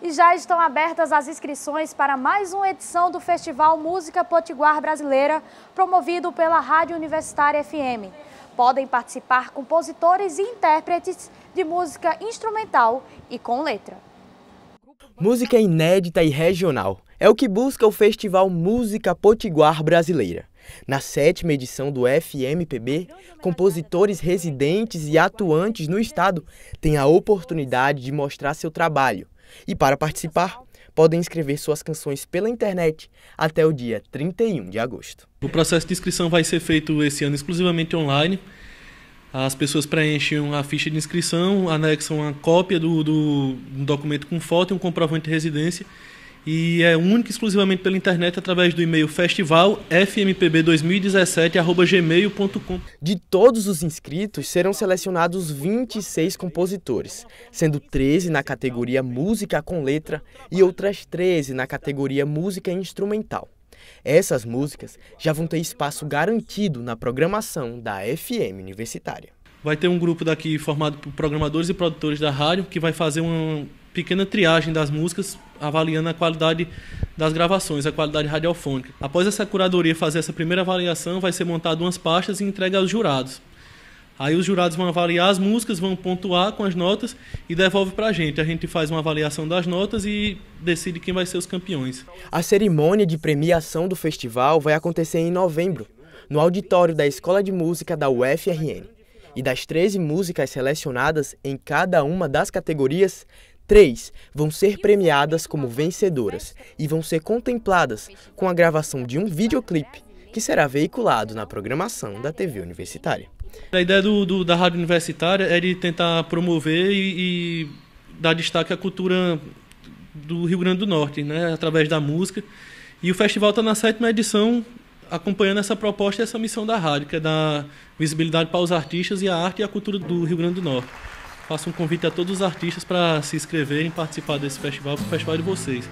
E já estão abertas as inscrições para mais uma edição do Festival Música Potiguar Brasileira, promovido pela Rádio Universitária FM. Podem participar compositores e intérpretes de música instrumental e com letra. Música inédita e regional é o que busca o Festival Música Potiguar Brasileira. Na sétima edição do FMPB, compositores residentes e atuantes no estado têm a oportunidade de mostrar seu trabalho e para participar, podem escrever suas canções pela internet até o dia 31 de agosto. O processo de inscrição vai ser feito esse ano exclusivamente online. As pessoas preenchem a ficha de inscrição, anexam a cópia do, do um documento com foto e um comprovante de residência e é único exclusivamente pela internet através do e-mail festival fmpb2017@gmail.com. De todos os inscritos serão selecionados 26 compositores, sendo 13 na categoria música com letra e outras 13 na categoria música instrumental. Essas músicas já vão ter espaço garantido na programação da FM Universitária. Vai ter um grupo daqui formado por programadores e produtores da rádio que vai fazer uma pequena triagem das músicas avaliando a qualidade das gravações, a qualidade radiofônica. Após essa curadoria fazer essa primeira avaliação, vai ser montado umas pastas e entregue aos jurados. Aí os jurados vão avaliar as músicas, vão pontuar com as notas e devolve para a gente. A gente faz uma avaliação das notas e decide quem vai ser os campeões. A cerimônia de premiação do festival vai acontecer em novembro, no auditório da Escola de Música da UFRN. E das 13 músicas selecionadas em cada uma das categorias, Três vão ser premiadas como vencedoras e vão ser contempladas com a gravação de um videoclipe que será veiculado na programação da TV Universitária. A ideia do, do, da Rádio Universitária é de tentar promover e, e, dar destaque à cultura do Rio Grande do Norte, né, através da música. E o festival está na sétima edição, acompanhando essa proposta e essa missão da rádio, que é dar visibilidade para os artistas e a arte e a cultura do Rio Grande do Norte faço um convite a todos os artistas para se inscreverem e participar desse festival, é o festival de vocês.